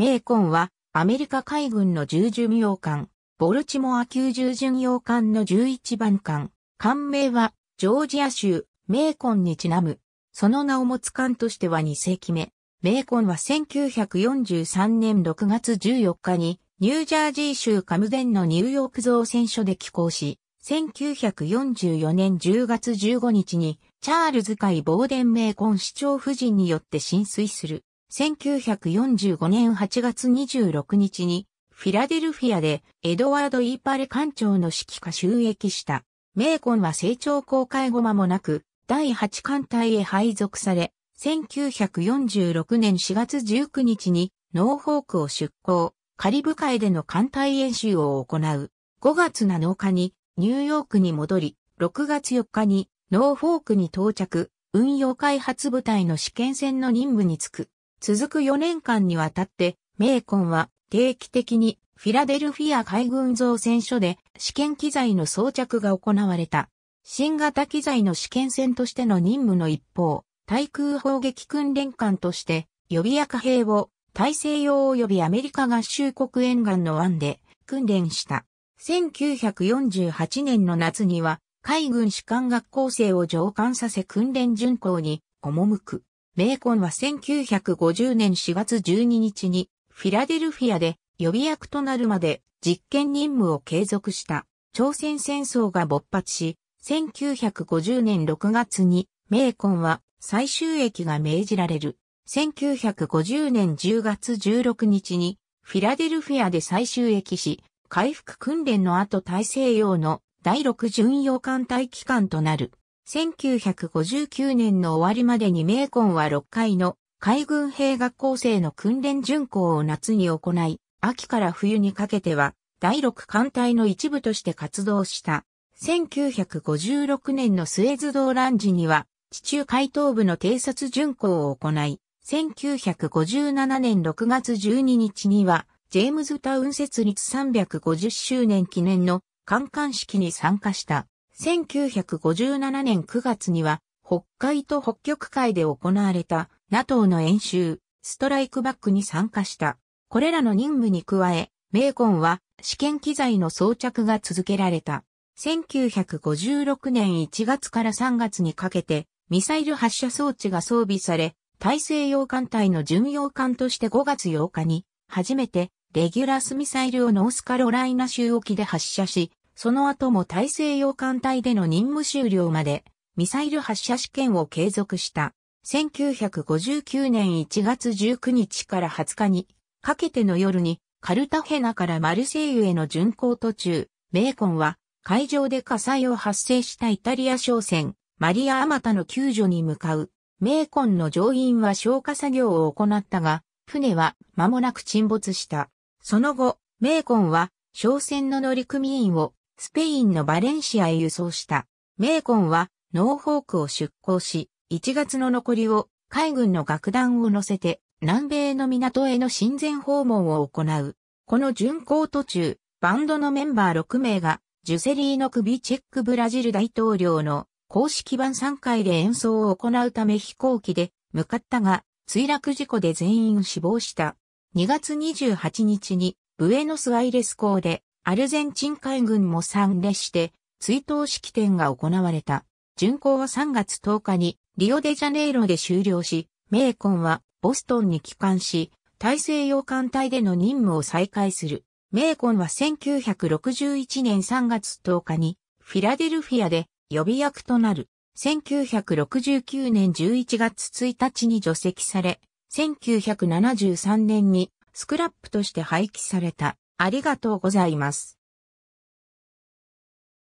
メーコンは、アメリカ海軍の重巡洋艦、ボルチモア級重巡洋艦の11番艦。艦名は、ジョージア州、メーコンにちなむ。その名を持つ艦としては2世紀目。メーコンは1943年6月14日に、ニュージャージー州カムデンのニューヨーク造船所で寄港し、1944年10月15日に、チャールズ海ボーデン・メーコン市長夫人によって浸水する。1945年8月26日に、フィラデルフィアでエドワード・イーパレ艦長の指揮下収益した。メーコンは成長公開後間もなく、第8艦隊へ配属され、1946年4月19日にノーフォークを出港、カリブ海での艦隊演習を行う。5月7日にニューヨークに戻り、6月4日にノーフォークに到着、運用開発部隊の試験船の任務に就く。続く4年間にわたって、メーコンは定期的にフィラデルフィア海軍造船所で試験機材の装着が行われた。新型機材の試験船としての任務の一方、対空砲撃訓練艦として予備役兵を大西洋及びアメリカ合衆国沿岸の湾で訓練した。1948年の夏には海軍士官学校生を上官させ訓練巡行に赴く。メーコンは1950年4月12日にフィラデルフィアで予備役となるまで実験任務を継続した朝鮮戦争が勃発し、1950年6月にメーコンは最終役が命じられる。1950年10月16日にフィラデルフィアで最終役し、回復訓練の後大西洋の第6巡洋艦隊機関となる。1959年の終わりまでにメーコンは6回の海軍兵学校生の訓練巡行を夏に行い、秋から冬にかけては第6艦隊の一部として活動した。1956年のスエズ動乱時には地中海東部の偵察巡行を行い、1957年6月12日にはジェームズタウン設立350周年記念の観艦式に参加した。1957年9月には、北海と北極海で行われた NATO の演習、ストライクバックに参加した。これらの任務に加え、メーコンは試験機材の装着が続けられた。1956年1月から3月にかけて、ミサイル発射装置が装備され、大西洋艦隊の巡洋艦として5月8日に、初めてレギュラスミサイルをノースカロライナ州沖で発射し、その後も大西洋艦隊での任務終了まで、ミサイル発射試験を継続した。1959年1月19日から20日に、かけての夜に、カルタヘナからマルセイユへの巡航途中、メーコンは、海上で火災を発生したイタリア商船、マリア・アマタの救助に向かう。メーコンの乗員は消火作業を行ったが、船は間もなく沈没した。その後、メーコンは、商船の乗組員をスペインのバレンシアへ輸送した。メーコンはノーホークを出港し、1月の残りを海軍の楽団を乗せて南米の港への親善訪問を行う。この巡航途中、バンドのメンバー6名がジュセリーの首チェックブラジル大統領の公式版3回で演奏を行うため飛行機で向かったが、墜落事故で全員死亡した。2月28日にブエノスアイレス港でアルゼンチン海軍も参列して、追悼式典が行われた。巡航は3月10日にリオデジャネイロで終了し、メーコンはボストンに帰還し、大西洋艦隊での任務を再開する。メーコンは1961年3月10日にフィラデルフィアで予備役となる。1969年11月1日に除籍され、1973年にスクラップとして廃棄された。ありがとうございます。